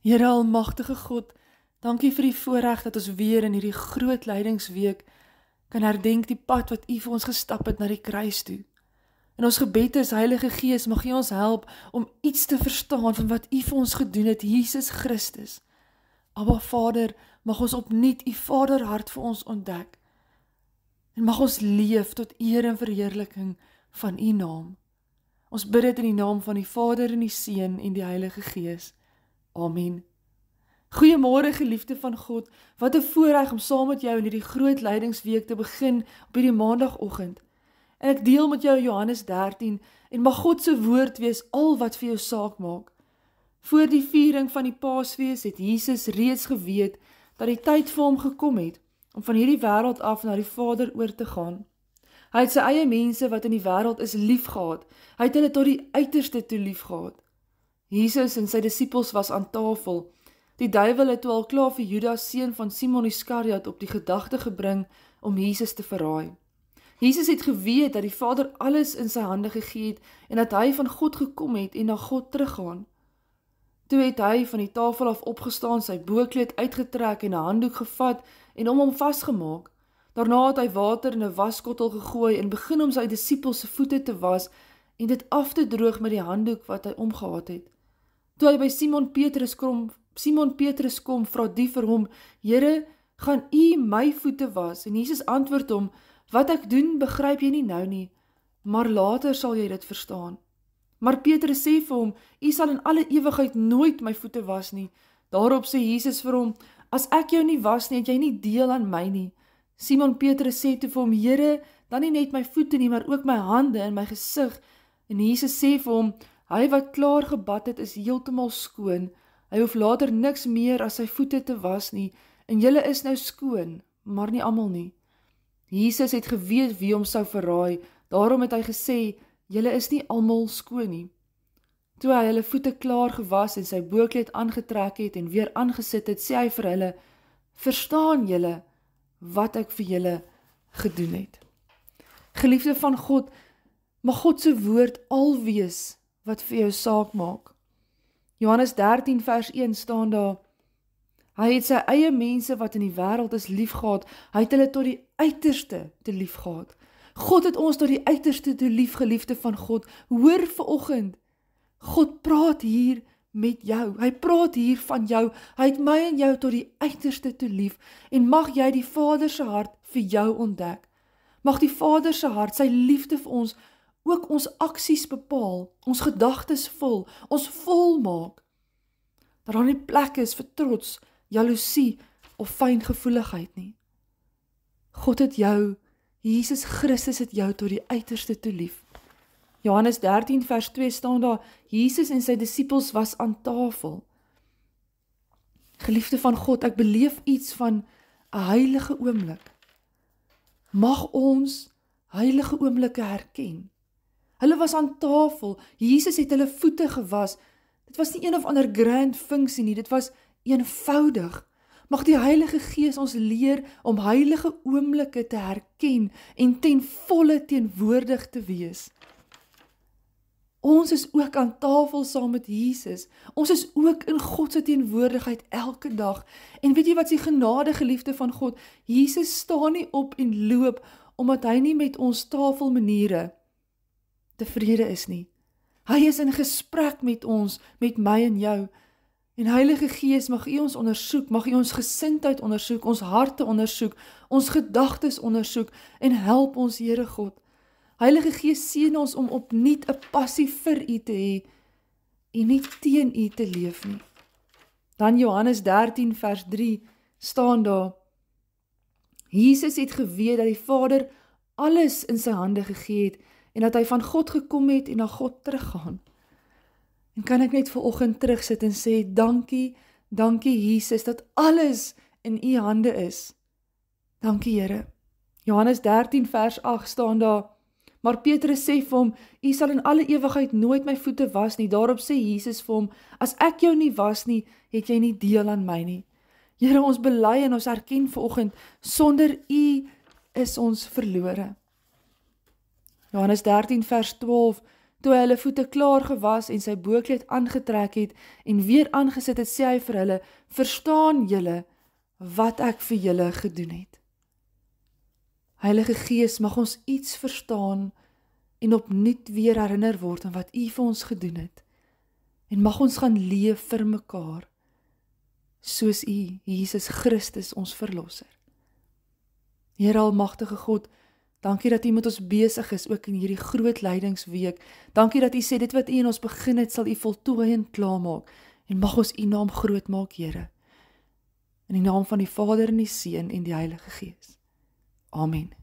Here almagtige God, dankie vir die voorreg dat ons weer in hierdie groot lydingsweek kan herdenk die pad wat U vir ons gestap het na die kruis toe. In ons gebede is Heilige Gees, mag U ons help om iets te verstaan van wat U vir ons gedoen het, Jesus Christus. Aba Vader, mag ons opnuut U Vaderhart vir ons ontdek. En mag ons leef tot eer en verheerliking van U naam. Ons bid dit in die naam van die Vader en die Seun en die Heilige Gees. Amen. Goeiemôre geliefde van God. Wat 'n voorreg om saam met jou in hierdie groot leidingsweek te begin op hierdie maandagooggend. Ek deel met jou Johannes 13 en mag God se woord wees al wat vir jou saak maak. Voor die viering van die Paasfees het Jesus reeds geweet dat die tyd vir hom gekom het om van hierdie wêreld af na die Vader oor te gaan. Hy het sy eie mense wat in die wêreld is liefgehad. Hy het hulle tot die uiterste toe liefgehad. Jesus en sy disippels was aan tafel. Die duivel het toe al klaar vir Judas seun van Simon Iskariot op die gedachte gebring om Jesus te verraai. Jesus het geweet dat die Vader alles in sy hande gegee het en dat hy van God gekom het en na God teruggaan. Toe het hy van die tafel af opgestaan, sy boekleed uitgetrek en 'n handdoek gevat en om hom vasgemaak. Daarna het hy water in 'n waskottel gegooi en begin om sy disippels se voete te was en dit af te droog met die handdoek wat hy omgehaat het. Toe hy by Simon Petrus kom, Simon Petrus kom vra die vir hom: "Here, gaan U my voete was?" En Jesus antwoord hom: "Wat ek doen, begryp jy nie nou nie, maar later sal jy dit verstaan." Maar Petrus sê vir hom: "U sal in alle ewigheid nooit my voete was nie." Daarop sê Jesus vir hom: "As ek jou nie was nie, het jy nie deel aan my nie." Simon Petrus sê toe vir hom: "Here, dan nie net my voete nie, maar ook my hande en my gesig." En Jesus sê vir hom: Hy wat klaar gebad het is heeltemal skoon. Hy hoef later niks meer as sy voete te was nie en julle is nou skoon, maar nie almal nie. Jesus het geweet wie hom sou verraai. Daarom het hy gesê, julle is nie almal skoon nie. Toe hy hulle voete klaar gewas en sy boekleed aangetrek het en weer aangesit het, sê hy vir hulle: "Verstaan julle wat ek vir julle gedoen het?" Geliefde van God, mag God se woord al wees wat vir jou saak maak. Johannes 13 vers 1 staan daar: Hy het sy eie mense wat in die wêreld is liefgehad, hy het hulle tot die uiterste te liefgehad. God het ons tot die uiterste toe liefgeliefde van God. Hoor vanoggend. God praat hier met jou. Hy praat hier van jou. Hy het my en jou tot die uiterste toe lief en mag jy die Vader se hart vir jou ontdek. Mag die Vader se hart sy liefde vir ons ook ons aksies bepaal, ons gedagtes vul, ons vol maak. Dat daar nie plek is vir trots, jaloesie of fyngevoeligheid nie. God het jou, Jesus Christus het jou tot die uiterste toe lief. Johannes 13 vers 2 staan daar: Jesus en sy disippels was aan tafel. Geliefde van God, ek beleef iets van 'n heilige oomblik. Mag ons heilige oomblikke herken. Hulle was aan tafel. Jesus het hulle voete gewas. Dit was nie een of ander grand funksie nie, dit was eenvoudig. Mag die Heilige Gees ons leer om heilige oomblikke te herken en ten volle teenwoordig te wees. Ons is ook aan tafel saam met Jesus. Ons is ook in God se teenwoordigheid elke dag. En weet jy wat se genade geliefde van God? Jesus staan nie op en loop omdat hy nie met ons tafelmaniere tevrede is nie. Hy is in gesprek met ons, met my en jou. En Heilige Gees, mag U ons ondersoek, mag U ons gesindheid ondersoek, ons harte ondersoek, ons gedagtes ondersoek en help ons Here God. Heilige Gees, seën ons om opnuut 'n passie vir U te hê en nie teen U te leef nie. Dan Johannes 13 vers 3 staan daar: Jesus het geweet dat die Vader alles in sy hande gegee het en dat hy van God gekom het en na God teruggaan. En kan ek net vir oggend terugsit en sê dankie, dankie Jesus dat alles in u hande is. Dankie Here. Johannes 13 vers 8 staan daar. Maar Petrus sê vir hom: "U sal in alle ewigheid nooit my voete was nie." Daarop sê Jesus vir hom: "As ek jou nie was nie, het jy nie deel aan my nie." Here, ons bely en ons erken vanoggend, sonder U is ons verlore. Johannes 13 vers 12 Toe hy hulle voete klaar gewas en sy boekleed aangetrek het en weer aangesit het, sê hy vir hulle: "Verstaan julle wat ek vir julle gedoen het?" Heilige Gees, mag ons iets verstaan en opnuut weer herinner word aan wat U vir ons gedoen het. En mag ons gaan leef vir mekaar soos U, Jesus Christus, ons verlosser. Here Almagtige God, Dankie dat U met ons besig is ook in hierdie groot leidingsweek. Dankie dat U sê dit wat U in ons begin het, sal U voltooi en klaarmaak. En mag ons U naam groot maak, Here. In die naam van die Vader en die Seun en die Heilige Gees. Amen.